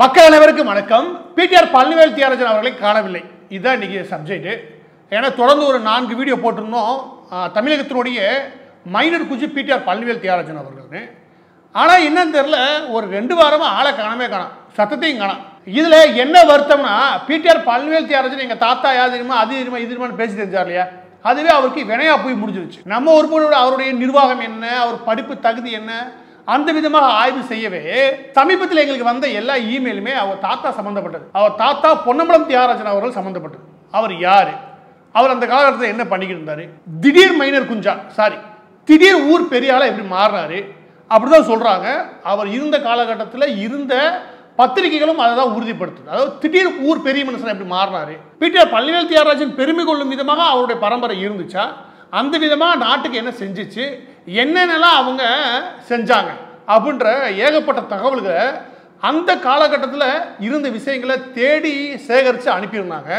மக்கள் அனைவருக்கும் வணக்கம் பிடிஆர் பழனிவேல் தியாகராஜன் அவர்களை காணவில்லை இதுதான் இன்றைக்கி சப்ஜெக்ட்டு ஏன்னா தொடர்ந்து ஒரு நான்கு வீடியோ போட்டிருந்தோம் தமிழகத்தினுடைய மைனர் குஜி பிடிஆர் பழனிவேல் தியாகராஜன் அவர்கள்னு ஆனால் என்னன்னு தெரில ஒரு ரெண்டு வாரமாக ஆளை காணாமே காணும் சத்தத்தையும் காணும் இதில் என்ன வருத்தம்னா பிடிஆர் பழனிவேல் தியாகராஜன் எங்கள் தாத்தா யாது தெரியுமா அது தெரியுமா இது தெரியுமான்னு பேசி தெரிஞ்சார் இல்லையா அதுவே அவருக்கு வினையாக போய் முடிஞ்சிருச்சு நம்ம ஒரு பொருளோட அவருடைய நிர்வாகம் என்ன அவர் படிப்பு தகுதி என்ன அந்த விதமாக ஆய்வு செய்யவே சமீபத்தில் எங்களுக்கு வந்த எல்லா இமெயிலுமே அவர் தாத்தா சம்மந்தப்பட்டது அவர் தாத்தா பொன்னம்பலம் தியாகராஜன் அவர்கள் சம்மந்தப்பட்டது அவர் யார் அவர் அந்த காலகட்டத்தில் என்ன பண்ணிக்கிட்டு இருந்தார் திடீர் மைனர் குஞ்சா சாரி திடீர் ஊர் பெரியால எப்படி மாறினாரு அப்படிதான் சொல்கிறாங்க அவர் இருந்த காலகட்டத்தில் இருந்த பத்திரிகைகளும் அதை தான் உறுதிப்படுத்துது அதாவது திடீர் ஊர் பெரிய மனுஷன் எப்படி மாறினாரு பிடிஆர் பள்ளிவேல் தியாகராஜன் பெருமை கொள்ளும் விதமாக அவருடைய பரம்பரை இருந்துச்சா அந்த விதமாக நாட்டுக்கு என்ன செஞ்சிச்சு என்னென்னலாம் அவங்க செஞ்சாங்க அப்படின்ற ஏகப்பட்ட தகவல்களை அந்த காலகட்டத்தில் இருந்த விஷயங்களை தேடி சேகரித்து அனுப்பியிருந்தாங்க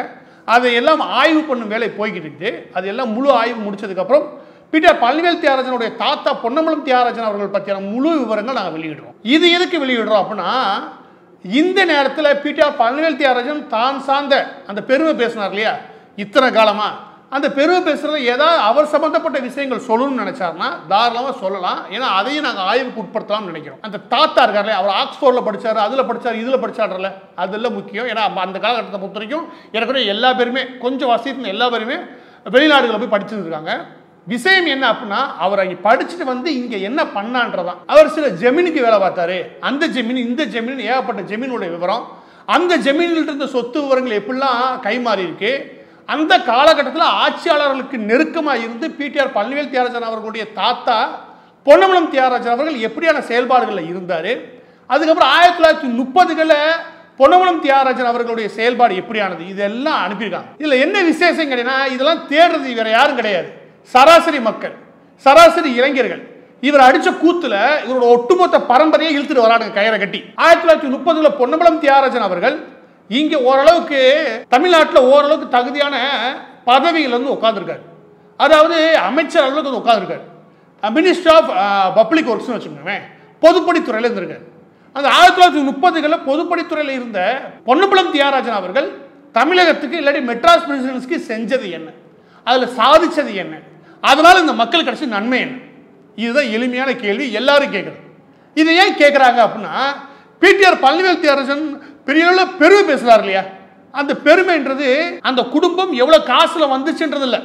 அதை எல்லாம் ஆய்வு பண்ணும் வேலை போய்கிட்டு இருக்குது அது எல்லாம் முழு ஆய்வு முடிச்சதுக்கப்புறம் பீட்டர் பழனிவேல் தியாகராஜனுடைய தாத்தா பொன்னம்பலம் தியாகராஜன் அவர்கள் பற்றியான முழு விவரங்கள் நாங்கள் வெளியிடுறோம் இது எதுக்கு வெளியிடுறோம் அப்படின்னா இந்த நேரத்தில் பீட்டர் பழனிவேல் தியாகராஜன் தான் சார்ந்த அந்த பெருமை பேசினார் இல்லையா இத்தனை காலமாக அந்த பெருமை பேசுகிறது ஏதாவது அவர் சம்மந்தப்பட்ட விஷயங்கள் சொல்லணும்னு நினச்சாருன்னா தாராளமாக சொல்லலாம் ஏன்னா அதையும் நாங்கள் ஆய்வுக்கு உட்படுத்தலாம்னு நினைக்கிறோம் அந்த தாத்தா இருக்கார்ல அவர் ஆக்ஸ்போர்டில் படித்தார் அதில் படித்தார் இதில் படித்தாடுறல அதில் முக்கியம் ஏன்னா அந்த காலகட்டத்தை பொறுத்த வரைக்கும் ஏற்கனவே எல்லா பேருமே கொஞ்சம் வசதி எல்லா பேருமே வெளிநாடுகளில் போய் படிச்சுருக்காங்க விஷயம் என்ன அப்படின்னா அவர் அங்கே படிச்சுட்டு வந்து இங்கே என்ன பண்ணான்றதான் அவர் சில ஜெமீனுக்கு வேலை பார்த்தாரு அந்த ஜெமீன் இந்த ஜெமீன் ஏகப்பட்ட ஜெமீனுடைய விவரம் அந்த ஜெமீனில் இருந்த சொத்து விவரங்கள் எப்படிலாம் கைமாறி இருக்குது அந்த காலகட்டத்தில் ஆட்சியாளர்களுக்கு நெருக்கமாக இருந்து பிடிஆர் பழனிவேல் தியாகராஜன் அவர்களுடைய தாத்தா பொன்னமலம் தியாகராஜன் அவர்கள் எப்படியான செயல்பாடுகளில் இருந்தார் அதுக்கப்புறம் ஆயிரத்தி தொள்ளாயிரத்தி முப்பதுகளில் பொன்னமலம் தியாகராஜன் அவர்களுடைய செயல்பாடு எப்படியானது இதெல்லாம் அனுப்பியிருக்காங்க இதில் என்ன விசேஷம் கிடையாது இதெல்லாம் தேடுறது வேறு யாரும் கிடையாது சராசரி மக்கள் சராசரி இளைஞர்கள் இவர் அடிச்ச கூத்துல இவரோட ஒட்டுமொத்த பரம்பரையை இழுத்துட்டு வராங்க கயிறை கட்டி ஆயிரத்தி தொள்ளாயிரத்தி முப்பதுல பொன்னம்பலம் தியாகராஜன் அவர்கள் இங்கே ஓரளவுக்கு தமிழ்நாட்டில் ஓரளவுக்கு தகுதியான பதவியில் வந்து உட்காந்துருக்காரு அதாவது அமைச்சர் அளவுக்கு வந்து உட்காந்துருக்காரு மினிஸ்டர் ஆஃப் பப்ளிக் ஒர்க்ஸ்னு வச்சுக்கோங்களேன் பொதுப்பணித்துறையில் இருந்திருக்காரு அந்த ஆயிரத்தி தொள்ளாயிரத்தி முப்பதுகளில் பொதுப்பணித்துறையில் இருந்த பொன்னம்பலம் தியாகராஜன் அவர்கள் தமிழகத்துக்கு இல்லாட்டி மெட்ராஸ் பிரெசிடென்ஸ்க்கு செஞ்சது என்ன அதில் சாதித்தது என்ன அதனால் இந்த மக்கள் கிடைச்ச நன்மை என்ன இதுதான் எளிமையான கேள்வி எல்லாரும் கேட்குறது இதை ஏன் கேட்குறாங்க அப்படின்னா பிடிஆர் பழனிவேல் தியாகராஜன் பெரிய அளவில் பெருமை பேசுகிறார் இல்லையா அந்த பெருமைன்றது அந்த குடும்பம் எவ்வளோ காசில் வந்துச்சுன்றது இல்லை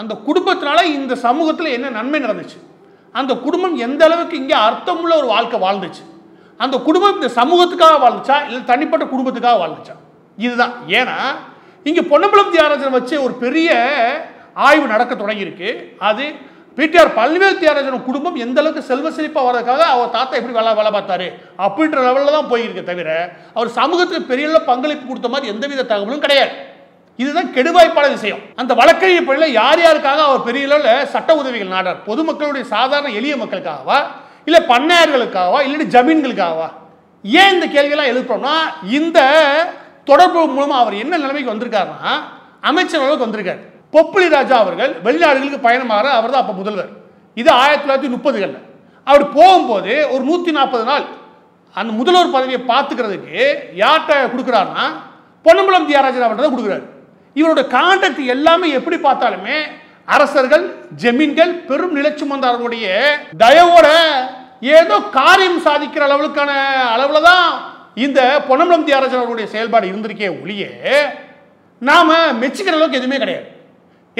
அந்த குடும்பத்தினால இந்த சமூகத்தில் என்ன நன்மை நடந்துச்சு அந்த குடும்பம் எந்த அளவுக்கு இங்கே அர்த்தமுள்ள ஒரு வாழ்க்கை வாழ்ந்துச்சு அந்த குடும்பம் இந்த சமூகத்துக்காக வாழ்ந்துச்சா இல்லை தனிப்பட்ட குடும்பத்துக்காக வாழ்ந்துச்சா இதுதான் ஏன்னா இங்கே பொன்னம்பலம் தியாகராஜன் வச்சு ஒரு பெரிய ஆய்வு நடக்க தொடங்கியிருக்கு அது பிடிஆர் பல்வேறு தியாகராஜன் குடும்பம் எந்த அளவுக்கு செல்வ செழிப்பாக வர்றதுக்காக அவர் தாத்தா எப்படி வேலை வேலை பார்த்தாரு அப்படின்ற லெவலில் தான் போயிருக்க தவிர அவர் சமூகத்துக்கு பெரிய பங்களிப்பு கொடுத்த மாதிரி எந்தவித தகவலும் கிடையாது இதுதான் கெடுவாய்ப்பான விஷயம் அந்த வழக்கை பள்ளியில் யார் யாருக்காக அவர் பெரிய அளவில் சட்ட உதவிகள் நாடார் பொதுமக்களுடைய சாதாரண எளிய மக்களுக்காகவா இல்லை பண்ணையார்களுக்காகவா இல்லாட்டி ஜமீன்களுக்காகவா ஏன் இந்த கேள்வியெல்லாம் எழுப்புறோம்னா இந்த தொடர்பு மூலமாக அவர் என்ன நிலைமைக்கு வந்திருக்காருன்னா அமைச்சர் அளவுக்கு வந்திருக்காரு பொப்புளி ராஜா அவர்கள் வெளிநாடுகளுக்கு பயணமாக அவர் தான் அப்போ முதல்வர் இது ஆயிரத்தி தொள்ளாயிரத்தி முப்பதுகளில் அவர் போகும்போது ஒரு நூற்றி நாற்பது நாள் அந்த முதல்வர் பதவியை பார்த்துக்கிறதுக்கு யார்கிட்ட கொடுக்குறாருன்னா பொன்னம்பலம் தியாகராஜன் அவர்கிட்ட தான் கொடுக்குறாரு இவரோட காண்டக்ட் எல்லாமே எப்படி பார்த்தாலுமே அரசர்கள் ஜெமீன்கள் பெரும் நிலச்சுமந்தாரர்களுடைய தயவோட ஏதோ காரியம் சாதிக்கிற அளவுக்கான அளவில் தான் இந்த பொன்னம்பலம் தியாகராஜன் அவர்களுடைய செயல்பாடு இருந்திருக்கே ஒழிய நாம் மெச்சிக்கிற அளவுக்கு எதுவுமே கிடையாது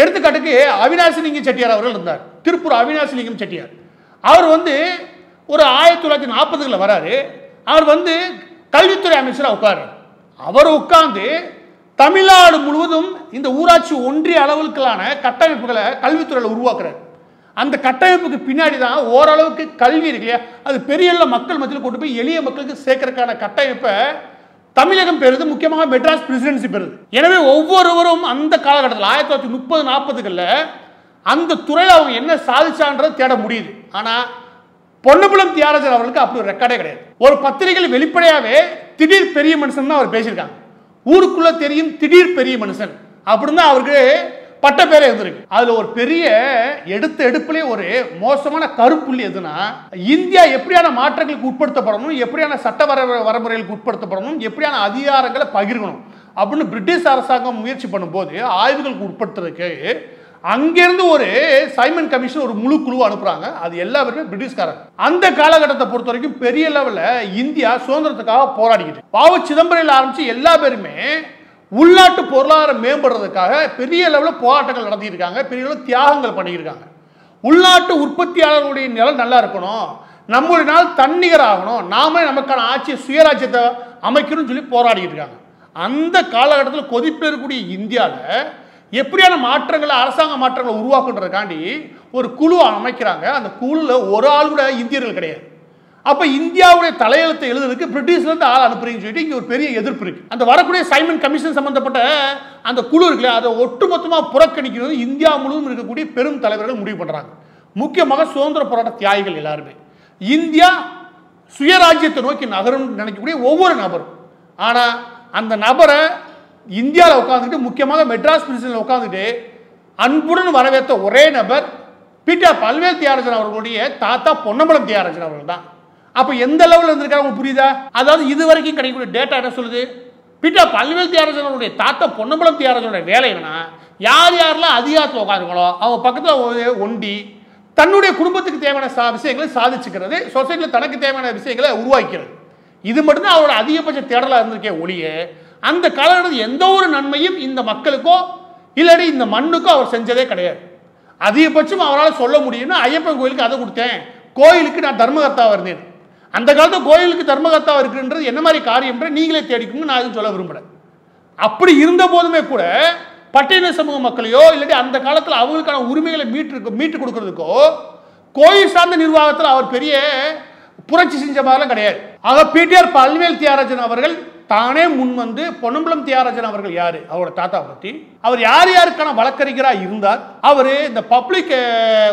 எடுத்துக்காட்டுக்கு அவினாசிலிங்கம் செட்டியார் அவர்கள் இருந்தார் திருப்பூர் அவினாசிலிங்கம் செட்டியார் அவர் வந்து ஒரு ஆயிரத்தி தொள்ளாயிரத்தி நாற்பதுகளில் வராரு அவர் வந்து கல்வித்துறை அமைச்சராக உட்காரு அவர் உட்கார்ந்து தமிழ்நாடு முழுவதும் இந்த ஊராட்சி ஒன்றிய அளவுக்கான கட்டமைப்புகளை கல்வித்துறையில் உருவாக்குறார் அந்த கட்டமைப்புக்கு பின்னாடி தான் ஓரளவுக்கு கல்வி இருக்கு இல்லையா அது பெரிய மக்கள் மத்தியில் கொண்டு போய் எளிய மக்களுக்கு சேர்க்கறதுக்கான கட்டமைப்பை தமிழகம் பெறுது முக்கியமாக மெட்ராஸ் பிரசிடென்சி பெறுது எனவே ஒவ்வொருவரும் அந்த காலகட்டத்தில் ஆயிரத்தி தொள்ளாயிரத்தி முப்பது நாற்பதுகளில் அந்த துறையில் அவங்க என்ன சாதிச்சான்றதை தேட முடியுது ஆனால் பொன்னபுலம் தியாகராஜர் அவர்களுக்கு அப்படி ஒரு ரெக்கார்டே கிடையாது ஒரு பத்திரிகையில் வெளிப்படையாகவே திடீர் பெரிய மனுஷன் தான் அவர் பேசியிருக்காங்க ஊருக்குள்ளே தெரியும் திடீர் பெரிய மனுஷன் அப்படின்னு அவருக்கு பட்ட பேரே இருந்திருக்கு அதுல ஒரு பெரிய எடுத்த எடுப்புலேயே ஒரு மோசமான கருப்புள்ளி எதுனா இந்தியா எப்படியான மாற்றங்களுக்கு உட்படுத்தப்படணும் எப்படியான சட்ட வர வரமுறைகளுக்கு உட்படுத்தப்படணும் எப்படியான அதிகாரங்களை பகிர்கணும் அப்படின்னு பிரிட்டிஷ் அரசாங்கம் முயற்சி பண்ணும்போது ஆய்வுகளுக்கு உட்படுத்துறதுக்கு அங்கேருந்து ஒரு சைமன் கமிஷன் ஒரு முழு குழு அனுப்புறாங்க அது எல்லாருமே பிரிட்டிஷ்காரங்க அந்த காலகட்டத்தை பொறுத்த வரைக்கும் பெரிய லெவலில் இந்தியா சுதந்திரத்துக்காக போராடிக்கிட்டு பாவ சிதம்பரையில் ஆரம்பிச்சு எல்லா பேருமே உள்நாட்டு பொருளாதாரம் மேம்படுறதுக்காக பெரிய லெவலில் போராட்டங்கள் நடத்தியிருக்காங்க பெரிய அளவில் தியாகங்கள் பண்ணியிருக்காங்க உள்நாட்டு உற்பத்தியாளர்களுடைய நிலம் நல்லா இருக்கணும் நம்மளுடைய நாள் தன்னிகர் ஆகணும் நாமளே நமக்கான ஆட்சியை சுயராஜ்யத்தை அமைக்கணும்னு சொல்லி போராடிக்கிட்டு இருக்காங்க அந்த காலகட்டத்தில் கொதிப்பில் இருக்கக்கூடிய இந்தியாவில் எப்படியான மாற்றங்களை அரசாங்க மாற்றங்களை உருவாக்குன்றதுக்காண்டி ஒரு குழு அமைக்கிறாங்க அந்த குழுவில் ஒரு ஆள் கூட இந்தியர்கள் கிடையாது அப்போ இந்தியாவுடைய தலையெழுத்தை எழுதுறதுக்கு பிரிட்டிஷ்லேருந்து ஆள் அனுப்புறீங்கன்னு சொல்லிட்டு இங்கே ஒரு பெரிய எதிர்ப்பு இருக்குது அந்த வரக்கூடிய சைமன் கமிஷன் சம்மந்தப்பட்ட அந்த குழு இருக்குல்ல அதை ஒட்டுமொத்தமாக புறக்கணிக்கிறது இந்தியா முழுவதும் இருக்கக்கூடிய பெரும் தலைவர்கள் முடிவு பண்ணுறாங்க முக்கியமாக சுதந்திர போராட்ட தியாகிகள் எல்லாருமே இந்தியா சுயராஜ்யத்தை நோக்கி நகரும் நினைக்கக்கூடிய ஒவ்வொரு நபரும் ஆனால் அந்த நபரை இந்தியாவில் உட்காந்துக்கிட்டு முக்கியமாக மெட்ராஸ் பிரிசனில் உட்காந்துட்டு அன்புடன் வரவேற்ற ஒரே நபர் பிடிஆர் பல்வேல் தியாகராஜன் அவர்களுடைய தாத்தா பொன்னம்பலம் தியாகராஜன் அவர்கள் தான் அப்போ எந்த லெவலில் இருந்திருக்காங்க புரியுதா அதாவது இது வரைக்கும் கிடைக்கக்கூடிய டேட்டா என்ன சொல்லுது பிட்டா பல்வேல் தியாகராஜனுடைய தாத்தா பொன்னம்பலம் தியாகராஜனுடைய வேலை என்னன்னா யார் யாரெல்லாம் அதிகாரத்தில் உட்காருங்களோ அவங்க பக்கத்தில் ஒண்டி தன்னுடைய குடும்பத்துக்கு தேவையான சா விஷயங்களை சாதிச்சுக்கிறது சொசைட்டியில் தனக்கு தேவையான விஷயங்களை உருவாக்கிறது இது மட்டும்தான் அவரோட அதிகபட்ச தேடலாக இருந்திருக்கே ஒளிய அந்த காலகட்டத்தில் எந்த ஒரு நன்மையும் இந்த மக்களுக்கோ இல்லடி இந்த மண்ணுக்கோ அவர் செஞ்சதே கிடையாது அதிகபட்சம் அவரால் சொல்ல முடியும்னு ஐயப்பன் கோயிலுக்கு அதை கொடுத்தேன் கோயிலுக்கு நான் தர்மகர்த்தா இருந்தேன் அந்த காலத்தில் கோயிலுக்கு தர்மகர்த்தா இருக்குன்றது என்ன மாதிரி காரியம்ன்ற நீங்களே தேடிக்கணும் நான் எதுவும் சொல்ல விரும்புகிறேன் அப்படி இருந்த போதுமே கூட பட்டியல சமூக மக்களையோ இல்லாட்டி அந்த காலத்தில் அவங்களுக்கான உரிமைகளை மீட்டு மீட்டு கொடுக்கறதுக்கோ கோயில் சார்ந்த நிர்வாகத்தில் அவர் பெரிய புரட்சி செஞ்ச மாதிரிலாம் கிடையாது ஆக பிடிஆர் பல்வேல் தியாகராஜன் அவர்கள் தானே முன் வந்து பொன்னம்பலம் தியாகராஜன் அவர்கள் யார் அவரோட தாத்தா பற்றி அவர் யார் யாருக்கான வழக்கறிஞராக இருந்தார் அவர் இந்த பப்ளிக்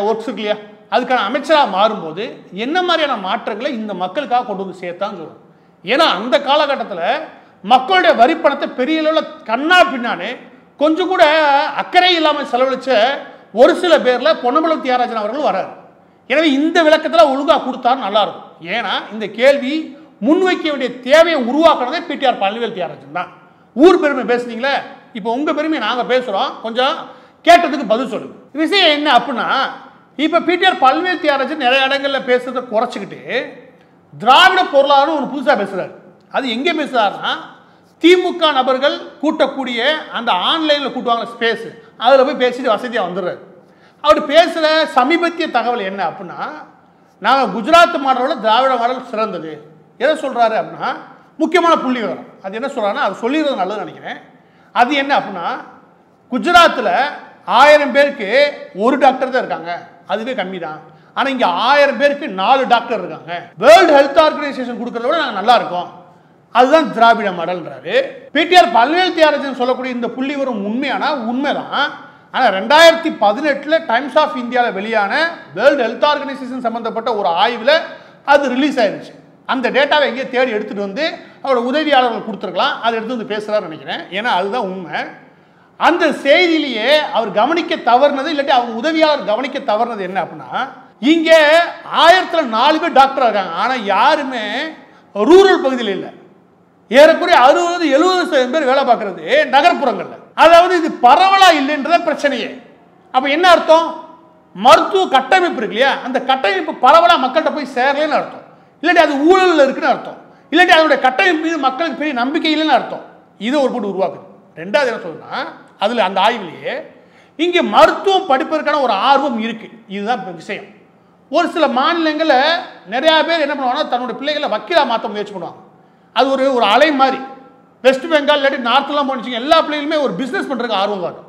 ஒர்க்ஸ் இருக்கு இல்லையா அதுக்கான அமைச்சராக மாறும்போது என்ன மாதிரியான மாற்றங்களை இந்த மக்களுக்காக கொண்டு வந்து சேர்த்தான்னு சொல்லுவோம் ஏன்னா அந்த காலகட்டத்தில் மக்களுடைய வரிப்பணத்தை பெரிய அளவில் கண்ணா பின்னானே கொஞ்சம் கூட அக்கறை இல்லாமல் செலவழிச்ச ஒரு சில பேரில் பொன்னம்பலம் தியாகராஜன் அவர்கள் வராரு எனவே இந்த விளக்கத்தில் ஒழுங்காக கொடுத்தாரு நல்லாயிருக்கும் ஏன்னா இந்த கேள்வி முன்வைக்க வேண்டிய தேவையை உருவாக்குறதே பிடிஆர் பழனிவேல் தியாகராஜன் தான் ஊர் பெருமை பேசுனீங்களே இப்போ உங்கள் பெருமையை நாங்கள் பேசுகிறோம் கொஞ்சம் கேட்டதுக்கு பதில் சொல்லுங்கள் விஷயம் என்ன அப்படின்னா இப்போ பிடிஆர் பல்வேறு தியாகராஜ் நிறைய இடங்களில் பேசுகிறத குறைச்சிக்கிட்டு திராவிட பொருளாதாரம் ஒரு புதுசாக பேசுகிறார் அது எங்கே பேசுகிறாருன்னா திமுக நபர்கள் கூட்டக்கூடிய அந்த ஆன்லைனில் கூட்டுவாங்க ஸ்பேஸு அதில் போய் பேசிட்டு வசதியாக வந்துடுறாரு அவர் பேசுகிற சமீபத்திய தகவல் என்ன அப்படின்னா நாங்கள் குஜராத் மாடலில் திராவிட மாடல் சிறந்தது எதை சொல்கிறாரு அப்படின்னா முக்கியமான புள்ளி வரும் அது என்ன சொல்கிறாருன்னா அது சொல்லிடுறது நல்லது நினைக்கிறேன் அது என்ன அப்படின்னா குஜராத்தில் ஆயிரம் பேருக்கு ஒரு டாக்டர் தான் இருக்காங்க அதுவே கம்மி தான் ஆனால் இங்கே ஆயிரம் பேருக்கு நாலு டாக்டர் இருக்காங்க வேர்ல்டு ஹெல்த் ஆர்கனைசேஷன் கொடுக்குறத விட நாங்கள் நல்லா இருக்கோம் அதுதான் திராவிட மடல்ன்றாரு பிடிஆர் பல்வேறு தியாகராஜன் சொல்லக்கூடிய இந்த புள்ளி வரும் உண்மையானா உண்மைதான் ஆனால் ரெண்டாயிரத்தி பதினெட்டில் டைம்ஸ் ஆஃப் இந்தியாவில் வெளியான வேர்ல்டு ஹெல்த் ஆர்கனைசேஷன் சம்மந்தப்பட்ட ஒரு ஆய்வில் அது ரிலீஸ் ஆயிருச்சு அந்த டேட்டாவை எங்கேயோ தேடி எடுத்துகிட்டு வந்து அவரோட உதவியாளர்கள் கொடுத்துருக்கலாம் அதை எடுத்து வந்து பேசுகிறாருன்னு நினைக்கிறேன் ஏன்னா அதுதான் உண்மை அந்த செய்தியிலேயே அவர் கவனிக்க தவறுனது இல்லாட்டி அவங்க உதவியாளர் கவனிக்க தவறுனது என்ன அப்படின்னா இங்கே ஆயிரத்தில் நாலு பேர் டாக்டராக இருக்காங்க ஆனால் யாருமே ரூரல் பகுதியில் இல்லை ஏறக்குறைய அறுபது எழுபது சதவீதம் பேர் வேலை பார்க்குறது நகர்ப்புறங்களில் அதாவது இது பரவலாக இல்லைன்றத பிரச்சனையே அப்போ என்ன அர்த்தம் மருத்துவ கட்டமைப்பு இருக்கு இல்லையா அந்த கட்டமைப்பு பரவலாக மக்கள்கிட்ட போய் சேரலன்னு அர்த்தம் இல்லாட்டி அது ஊழலில் இருக்குன்னு அர்த்தம் இல்லாட்டி அதனுடைய கட்டமைப்பு மீது மக்களுக்கு பெரிய நம்பிக்கை இல்லைன்னு அர்த்தம் இதை ஒரு போட்டு உருவாக்குது ரெண்டாவது என்ன சொல்லுன்னா அதில் அந்த ஆய்விலேயே இங்கே மருத்துவம் படிப்பதற்கான ஒரு ஆர்வம் இருக்குது இதுதான் விஷயம் ஒரு சில மாநிலங்களில் நிறையா பேர் என்ன பண்ணுவாங்கன்னா தன்னுடைய பிள்ளைகளை வக்கீலாக மாற்ற முயற்சி பண்ணுவாங்க அது ஒரு ஒரு அலை மாதிரி வெஸ்ட் பெங்கால் இல்லாட்டி நார்த்லாம் போனிச்சிங்க எல்லா பிள்ளைகளுமே ஒரு பிஸ்னஸ் பண்ணுறதுக்கு ஆர்வம் காட்டும்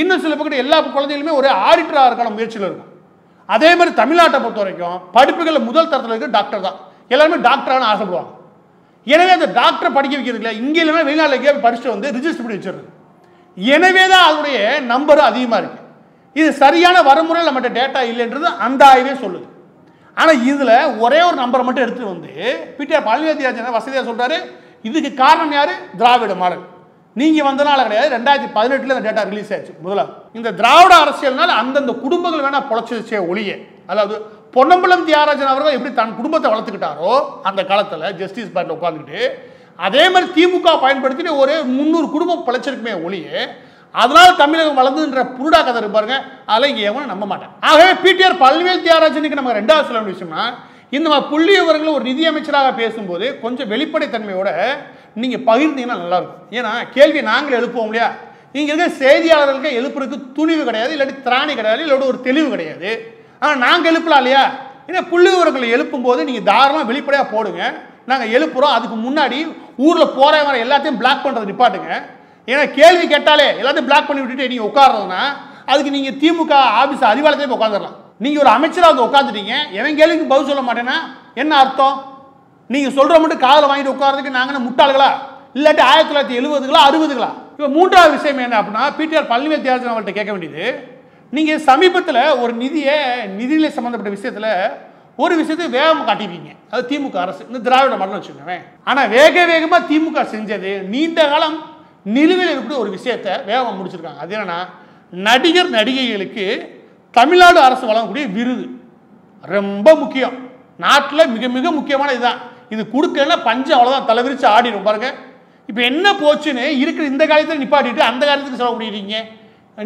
இன்னும் சில பக்கத்து எல்லா குழந்தைகளுமே ஒரே ஆடிட்டராக இருக்கான முயற்சியில் இருக்கும் அதே மாதிரி தமிழ்நாட்டை பொறுத்த வரைக்கும் படிப்புகளில் முதல் தரத்தில் இருக்குது டாக்டர் தான் எல்லாருமே டாக்டரானு ஆசைப்படுவாங்க எனவே அந்த டாக்டரை படிக்க வைக்கிறது இல்லை இங்கே இல்லைன்னா வெளிநாட்டில் படிச்சுட்டு வந்து ரிஜிஸ்டர் பண்ணி வச்சிருக்கு எனவே தான் அதனுடைய நம்பரும் அதிகமாக இருக்குது இது சரியான வரமுறை நம்மகிட்ட டேட்டா இல்லைன்றது அந்த ஆய்வே சொல்லுது ஆனால் இதில் ஒரே ஒரு நம்பரை மட்டும் எடுத்து வந்து பிடிஆர் பழனிவேதியாஜன் வசதியாக சொல்கிறாரு இதுக்கு காரணம் யார் திராவிட மாடல் நீங்கள் வந்தனால கிடையாது ரெண்டாயிரத்தி பதினெட்டில் அந்த டேட்டா ரிலீஸ் ஆச்சு முதலாக இந்த திராவிட அரசியல்னால் அந்தந்த குடும்பங்கள் வேணால் பொழைச்சிச்சே ஒளிய அதாவது பொன்னம்பலம் தியாகராஜன் அவர்கள் எப்படி தன் குடும்பத்தை வளர்த்துக்கிட்டாரோ அந்த காலத்தில் ஜஸ்டிஸ் பார்ட்டில் உட்காந்துக்கிட்டு அதே மாதிரி திமுக பயன்படுத்தி ஒரு முந்நூறு குடும்பம் பிழைச்சிருக்குமே ஒளியே அதனால் தமிழகம் வளர்ந்துன்ற புருடா கதை இருப்பாருங்க அதெல்லாம் இங்கே எவனும் நம்ப மாட்டேன் ஆகவே பிடிஆர் பல்வேல் தியாகராஜனுக்கு நம்ம ரெண்டாவது சொல்ல விஷயம்னா இந்த மாதிரி புள்ளி விவரங்கள் ஒரு நிதியமைச்சராக பேசும்போது கொஞ்சம் வெளிப்படைத்தன்மையோட நீங்கள் பகிர்ந்தீங்கன்னா நல்லாயிருக்கும் ஏன்னா கேள்வி நாங்கள் எழுப்புவோம் இல்லையா இங்கே இருக்க செய்தியாளர்களுக்கு எழுப்புறதுக்கு துணிவு கிடையாது இல்லாட்டி திராணி கிடையாது இல்லாட்டி ஒரு தெளிவு கிடையாது ஆனால் நாங்கள் எழுப்பலாம் இல்லையா ஏன்னா புள்ளி விவரங்களை எழுப்பும்போது நீங்கள் தாராளமாக வெளிப்படையாக போடுங்க நாங்கள் எழுப்புகிறோம் அதுக்கு முன்னாடி ஊரில் போகிற வர எல்லாத்தையும் பிளாக் பண்ணுறது நிப்பாட்டுங்க ஏன்னா கேள்வி கேட்டாலே எல்லாத்தையும் பிளாக் பண்ணி விட்டுட்டு நீங்கள் உட்காடுறதுனா அதுக்கு நீங்கள் திமுக ஆஃபீஸ் அறிவாளத்தையும் உட்காந்துடலாம் நீங்கள் ஒரு அமைச்சராக வந்து உட்காந்துட்டீங்க எவன் கேள்விக்கு பதில் சொல்ல மாட்டேன்னா என்ன அர்த்தம் நீங்கள் சொல்கிற மட்டும் காதில் வாங்கிட்டு உட்காரதுக்கு நாங்கள் முட்டாள்களா இல்லாட்டி ஆயிரத்தி தொள்ளாயிரத்தி எழுபதுகளா அறுபதுகளா இப்போ மூன்றாவது விஷயம் என்ன அப்படின்னா பிடிஆர் பழனிவேல் தேர்தல் அவர்கிட்ட கேட்க வேண்டியது நீங்கள் சமீபத்தில் ஒரு நிதியை நிதிநிலை சம்மந்தப்பட்ட விஷயத்தில் ஒரு விஷயத்தை வேகம் காட்டிப்பீங்க அது திமுக அரசு இந்த திராவிட மரணம் வச்சுக்கோங்களேன் ஆனால் வேக வேகமாக திமுக செஞ்சது நீண்ட காலம் நிலுவையில் இருக்கிற ஒரு விஷயத்த வேகமாக முடிச்சிருக்காங்க அது என்னென்னா நடிகர் நடிகைகளுக்கு தமிழ்நாடு அரசு வழங்கக்கூடிய விருது ரொம்ப முக்கியம் நாட்டில் மிக மிக முக்கியமான இதுதான் இது கொடுக்கலன்னா பஞ்சம் அவ்வளோதான் தலைவிரிச்சு ஆடிடும் பாருங்க இப்போ என்ன போச்சுன்னு இருக்கிற இந்த காலத்தில் நிப்பாட்டிட்டு அந்த காலத்துக்கு செலவு பண்ணிடுறீங்க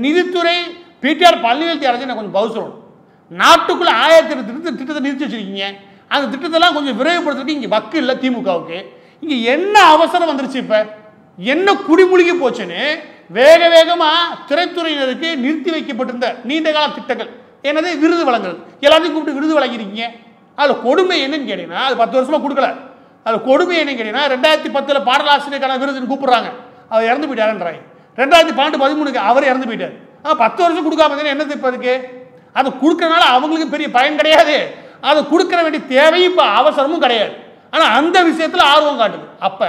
நிதித்துறை பிடிஆர் பழனிவேல் தியாகராஜன் நான் கொஞ்சம் பவுசுறோம் நாட்டுக்குள்ளே ஆயிரத்தி எட்டு திட்டத்தை திட்டத்தை நிறுத்தி வச்சுருக்கீங்க அந்த திட்டத்தெல்லாம் கொஞ்சம் விரைவுபடுத்துறதுக்கு இங்கே வக்கு இல்லை திமுகவுக்கு இங்கே என்ன அவசரம் வந்துருச்சு இப்போ என்ன குடிமுழுகி போச்சுன்னு வேக வேகமாக திரைத்துறையினருக்கு நிறுத்தி வைக்கப்பட்டிருந்த நீண்ட கால திட்டங்கள் என்னது விருது வழங்கல் எல்லாத்தையும் கூப்பிட்டு விருது வழங்கிருக்கீங்க அதில் கொடுமை என்னன்னு கேட்டீங்கன்னா அது பத்து வருஷமாக கொடுக்கல அதில் கொடுமை என்னன்னு கேட்டீங்கன்னா ரெண்டாயிரத்தி பத்தில் பாடலாசிரியருக்கான விருதுன்னு கூப்பிட்றாங்க அவர் இறந்து போயிட்டாருன்றாங்க ரெண்டாயிரத்தி பன்னெண்டு பதிமூணுக்கு அவர் இறந்து போயிட்டார் ஆனால் பத்து வருஷம் கொடுக்காம என்னது இப்போ இருக்குது அது கொடுக்கறனால அவங்களுக்கு பெரிய பயன் கிடையாது அதை கொடுக்கற வேண்டிய தேவை இப்போ அவசரமும் கிடையாது ஆனால் அந்த விஷயத்தில் ஆர்வம் காட்டுது அப்போ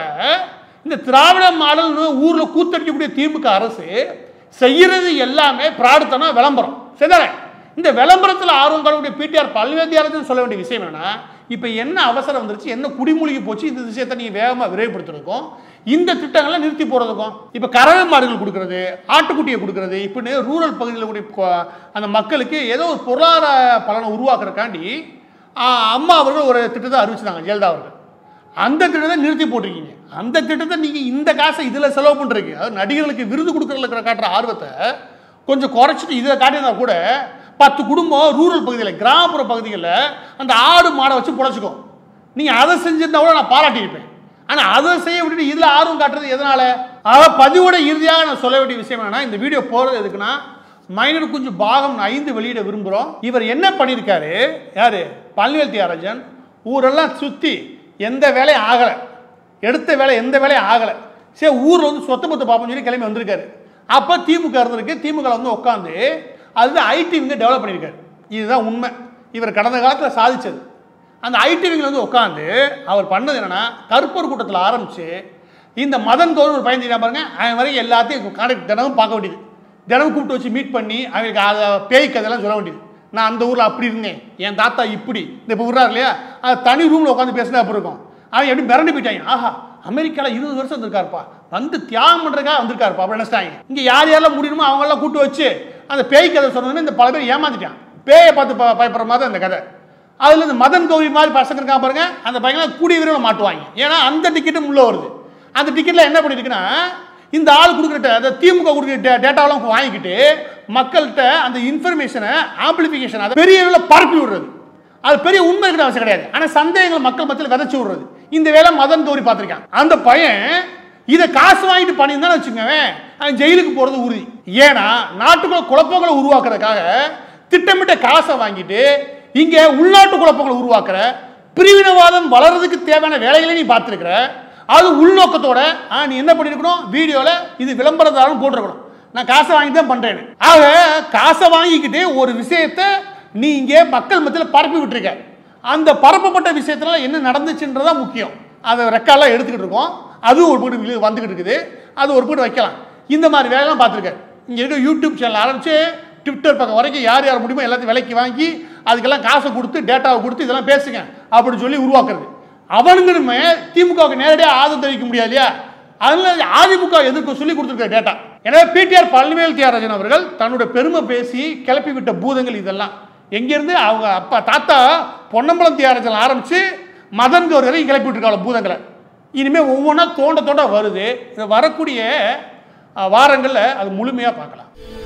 இந்த திராவிட மாடல் ஊரில் கூத்தடிக்கக்கூடிய திமுக அரசு செய்கிறது எல்லாமே பிராடுத்தனா விளம்பரம் சரிதானே இந்த விளம்பரத்தில் ஆர்வம் காட்டக்கூடிய பிடிஆர் பல்வேறு சொல்ல வேண்டிய விஷயம் என்னன்னா இப்போ என்ன அவசரம் வந்துருச்சு என்ன குடிமூழ்கி போச்சு இந்த விஷயத்தை நீங்கள் வேகமாக விரைவுபடுத்துறதுக்கும் இந்த திட்டங்களை நிறுத்தி போகிறதுக்கும் இப்போ கறவை மாடுகள் கொடுக்குறது ஆட்டுக்குட்டியை கொடுக்குறது இப்படின்னு ரூரல் பகுதியில் கூடிய அந்த மக்களுக்கு ஏதோ ஒரு பொருளாதார பலனை உருவாக்குறக்காண்டி அம்மா அவர்கள் ஒரு திட்டத்தை அறிவிச்சிருந்தாங்க ஜெயலலிதா அவர்கள் அந்த திட்டத்தை நிறுத்தி போட்டிருக்கீங்க அந்த திட்டத்தை நீங்கள் இந்த காசை இதில் செலவு பண்ணுறீங்க அதாவது நடிகர்களுக்கு விருது கொடுக்குறதுல காட்டுற ஆர்வத்தை கொஞ்சம் குறைச்சிட்டு இதை காட்டியிருந்தால் கூட பத்து குடும்பம் ரூரல் பகுதியில் கிராமப்புற பகுதிகளில் அந்த ஆடு மாடை வச்சு புழைச்சிக்கும் நீங்கள் அதை செஞ்சிருந்தா கூட நான் பாராட்டியிருப்பேன் ஆனால் அதை செய்ய விட்டுட்டு இதில் ஆர்வம் காட்டுறது எதனால் அதை பதிவோட இறுதியாக நான் சொல்ல வேண்டிய விஷயம் என்னன்னா இந்த வீடியோ போகிறது எதுக்குன்னா மைனர் குஞ்சு பாகம் ஐந்து வெளியிட விரும்புகிறோம் இவர் என்ன பண்ணியிருக்காரு யார் பழனிவேல் தியாகராஜன் ஊரெல்லாம் சுற்றி எந்த வேலையும் ஆகலை எடுத்த வேலை எந்த வேலையும் ஆகலை சரி ஊரில் வந்து சொத்த பத்து பார்ப்போம்னு சொல்லி கிளம்பி வந்திருக்காரு அப்போ திமுக இருந்திருக்கு திமுக வந்து உட்காந்து அதுதான் ஐடி வந்து டெவலப் பண்ணியிருக்காரு இதுதான் உண்மை இவர் கடந்த காலத்தில் சாதித்தது அந்த ஐடிவிங்கில் வந்து உட்காந்து அவர் பண்ணது என்னென்னா கருப்பர் கூட்டத்தில் ஆரம்பித்து இந்த மதன் தோல் ஒரு பையன் தெரியாம பாருங்க அவன் வரைக்கும் எல்லாத்தையும் கணக்கு தினமும் பார்க்க வேண்டியது தினமும் கூப்பிட்டு வச்சு மீட் பண்ணி அவங்களுக்கு அதை பேய் கதையெல்லாம் சொல்ல வேண்டியது நான் அந்த ஊரில் அப்படி இருந்தேன் என் தாத்தா இப்படி இந்த இப்போ விட்றாரு இல்லையா அது தனி ரூமில் உட்காந்து பேசினா அப்படி இருக்கும் அவன் எப்படி மிரண்டு போயிட்டாங்க ஆஹா அமெரிக்காவில் இருபது வருஷம் வந்திருக்காருப்பா வந்து தியாகம் பண்ணுறதுக்காக வந்திருக்காருப்பா அப்படி நினச்சிட்டாங்க இங்கே யார் யாரெல்லாம் முடியுமோ அவங்களாம் கூப்பிட்டு வச்சு அந்த பேய் கதை சொன்னதுமே இந்த பல பேர் ஏமாந்துட்டான் பேயை பார்த்து பயப்படுற மாதிரி அந்த கதை அதில் இந்த மதன் கோவி மாதிரி பசங்க இருக்கா பாருங்க அந்த பையனை கூடிய விரைவில் மாட்டுவாங்க ஏன்னா அந்த டிக்கெட்டும் உள்ளே வருது அந்த டிக்கெட்டில் என்ன பண்ணியிருக்குன்னா இந்த ஆள் கொடுக்குற அந்த திமுக கொடுக்குற டேட்டாவெல்லாம் வாங்கிக்கிட்டு மக்கள்கிட்ட அந்த இன்ஃபர்மேஷனை ஆம்பிளிஃபிகேஷன் அதை பெரிய அளவில் பரப்பி விடுறது அது பெரிய உண்மை இருக்கிற அவசியம் கிடையாது ஆனால் சந்தேகங்கள் மக்கள் மத்தியில் விதைச்சி விடுறது இந்த வேலை மதன் கௌரி பார்த்துருக்கான் அந்த பையன் இதை காசு வாங்கிட்டு பண்ணியிருந்தான்னு வச்சுக்கோவேன் அவன் ஜெயிலுக்கு போகிறது உறுதி ஏன்னா நாட்டுக்குள்ள குழப்பங்களை உருவாக்குறதுக்காக திட்டமிட்ட காசை வாங்கிட்டு இங்கே உள்நாட்டு குழப்பங்களை உருவாக்குற பிரிவினவாதம் வளர்றதுக்கு தேவையான வேலைகளை நீ பார்த்துருக்குற அது உள்நோக்கத்தோட ஆ நீ என்ன பண்ணியிருக்கணும் வீடியோவில் இது விளம்பரதாரம் போட்டிருக்கணும் நான் காசை வாங்கி தான் பண்ணுறேன்னு ஆக காசை வாங்கிக்கிட்டு ஒரு விஷயத்தை நீ இங்கே மக்கள் மத்தியில் பரப்பி விட்டுருக்க அந்த பரப்பப்பட்ட விஷயத்துல என்ன நடந்துச்சுன்றதான் முக்கியம் அதை ரெக்கார்டெலாம் எடுத்துக்கிட்டு இருக்கோம் அது ஒரு போட்டு வந்துக்கிட்டு இருக்குது அது ஒரு போட்டு வைக்கலாம் இந்த மாதிரி வேலைலாம் பார்த்துருக்கேன் இங்கே இருக்க யூடியூப் சேனல் ஆரம்பித்து ட்விட்டர் பக்கம் வரைக்கும் யார் யார் முடியுமோ எல்லாத்தையும் விலைக்கு வாங்கி அதுக்கெல்லாம் காசை கொடுத்து டேட்டாவை கொடுத்து இதெல்லாம் பேசுங்க அப்படின்னு சொல்லி உருவாக்குறது அவனுங்களுமே திமுகவுக்கு நேரடியாக ஆதரவு தெரிவிக்க முடியாது இல்லையா அதனால அதிமுக எதிர்க்க சொல்லி கொடுத்துருக்க டேட்டா எனவே பிடிஆர் பழனிவேல் தியாகராஜன் அவர்கள் தன்னுடைய பெருமை பேசி கிளப்பி விட்ட பூதங்கள் இதெல்லாம் எங்கேருந்து அவங்க அப்பா தாத்தா பொன்னம்பலம் தியாகராஜன் ஆரம்பித்து மதன் கௌரி கிளப்பி விட்டுருக்காங்க பூதங்களை இனிமேல் ஒவ்வொன்றா தோண்ட தோண்ட வருது வரக்கூடிய வாரங்களில் அது முழுமையாக பார்க்கலாம்